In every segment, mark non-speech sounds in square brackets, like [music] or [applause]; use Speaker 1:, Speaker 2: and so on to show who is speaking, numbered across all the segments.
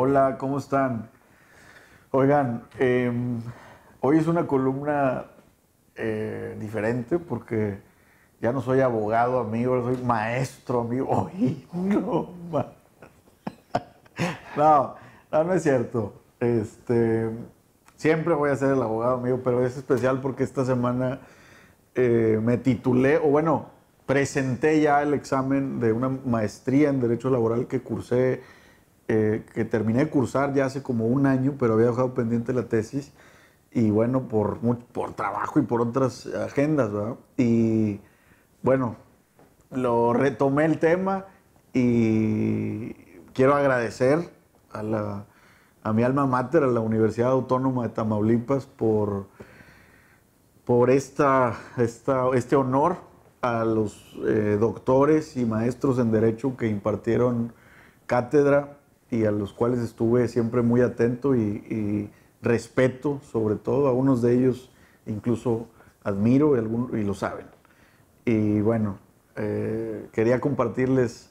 Speaker 1: Hola, ¿cómo están? Oigan, em, hoy es una columna eh, diferente porque ya no soy abogado amigo, soy maestro amigo. [laughs] no, no, no, es cierto. Este, siempre voy a ser el abogado amigo, pero es especial porque esta semana eh, me titulé, o bueno, presenté ya el examen de una maestría en Derecho Laboral que cursé eh, que terminé de cursar ya hace como un año, pero había dejado pendiente la tesis. Y bueno, por, por trabajo y por otras agendas, ¿verdad? Y bueno, lo retomé el tema y quiero agradecer a, mi alma mater, a la Universidad Autónoma de Tamaulipas, por, por esta, esta, este honor a los eh, doctores y maestros en Derecho que impartieron cátedra y a los cuales estuve siempre muy atento y, respeto, sobre todo. A unos de ellos incluso admiro y, lo saben. Y bueno, eh, quería compartirles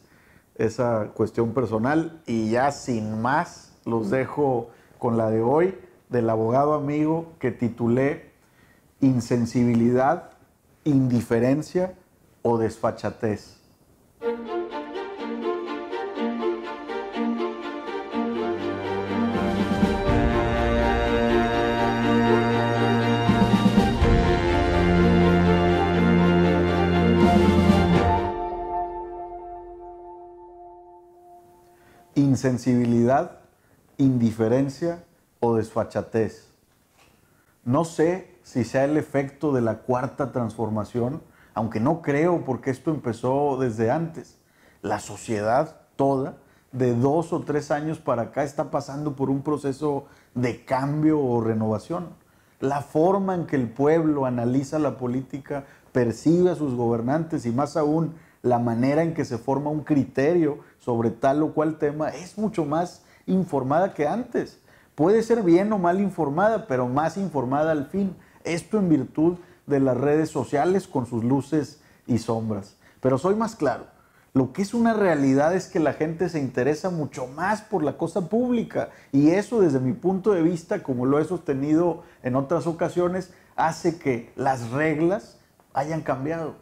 Speaker 1: esa cuestión personal y ya sin más los dejo con la de hoy del abogado amigo que titulé Insensibilidad, indiferencia o desfachatez. insensibilidad, indiferencia o desfachatez. No sé si sea el efecto de la cuarta transformación, aunque no creo porque esto empezó desde antes. La sociedad toda, de dos o tres años para acá, está pasando por un proceso de cambio o renovación. La forma en que el pueblo analiza la política, percibe a sus gobernantes y más aún la manera en que se forma un criterio sobre tal o cual tema es mucho más informada que antes. Puede ser bien o mal informada, pero más informada al fin. Esto en virtud de las redes sociales con sus luces y sombras. Pero soy más claro, lo que es una realidad es que la gente se interesa mucho más por la cosa pública y eso desde mi punto de vista, como lo he sostenido en otras ocasiones, hace que las reglas hayan cambiado.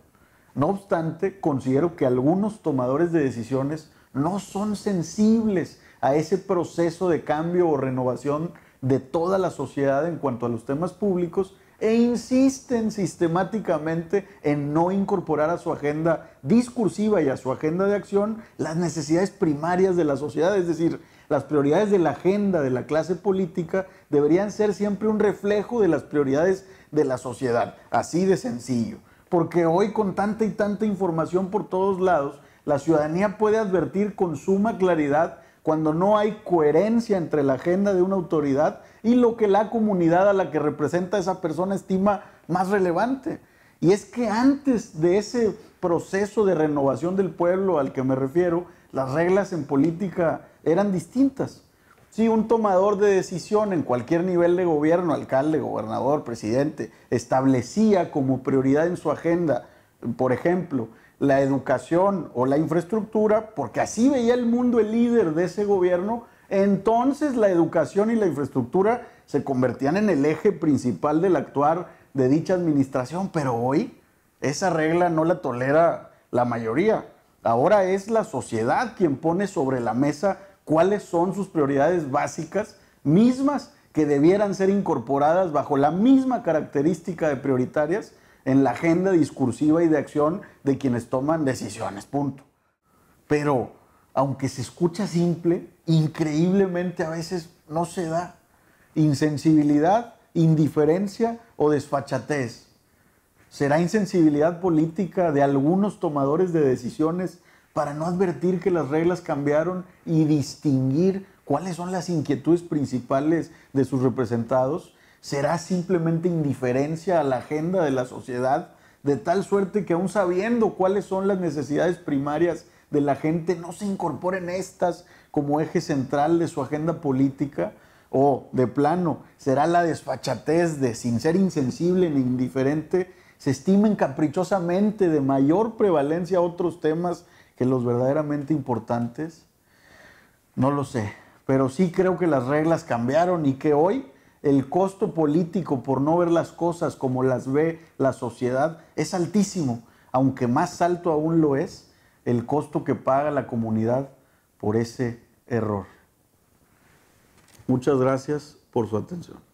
Speaker 1: No obstante, considero que algunos tomadores de decisiones no son sensibles a ese proceso de cambio o renovación de toda la sociedad en cuanto a los temas públicos e insisten sistemáticamente en no incorporar a su agenda discursiva y a su agenda de acción las necesidades primarias de la sociedad, es decir, las prioridades de la agenda de la clase política deberían ser siempre un reflejo de las prioridades de la sociedad, así de sencillo porque hoy con tanta y tanta información por todos lados, la ciudadanía puede advertir con suma claridad cuando no hay coherencia entre la agenda de una autoridad y lo que la comunidad a la que representa esa persona estima más relevante. Y es que antes de ese proceso de renovación del pueblo al que me refiero, las reglas en política eran distintas. Si un tomador de decisión en cualquier nivel de gobierno, alcalde, gobernador, presidente, establecía como prioridad en su agenda, por ejemplo, la educación o la infraestructura, porque así veía el mundo el líder de ese gobierno, entonces la educación y la infraestructura se convertían en el eje principal del actuar de dicha administración, pero hoy esa regla no la tolera la mayoría. Ahora es la sociedad quien pone sobre la mesa cuáles son sus prioridades básicas mismas que debieran ser incorporadas bajo la misma característica de prioritarias en la agenda discursiva y de acción de quienes toman decisiones, punto. Pero aunque se escucha simple, increíblemente a veces no se da. Insensibilidad, indiferencia o desfachatez. ¿Será insensibilidad política de algunos tomadores de decisiones para no advertir que las reglas cambiaron y distinguir cuáles son las inquietudes principales de sus representados? ¿Será simplemente indiferencia a la agenda de la sociedad, de tal suerte que aún sabiendo cuáles son las necesidades primarias de la gente, no se incorporen estas como eje central de su agenda política? ¿O de plano será la desfachatez de, sin ser insensible ni indiferente, se estimen caprichosamente de mayor prevalencia otros temas que los verdaderamente importantes, no lo sé. Pero sí creo que las reglas cambiaron y que hoy el costo político por no ver las cosas como las ve la sociedad es altísimo, aunque más alto aún lo es el costo que paga la comunidad por ese error. Muchas gracias por su atención.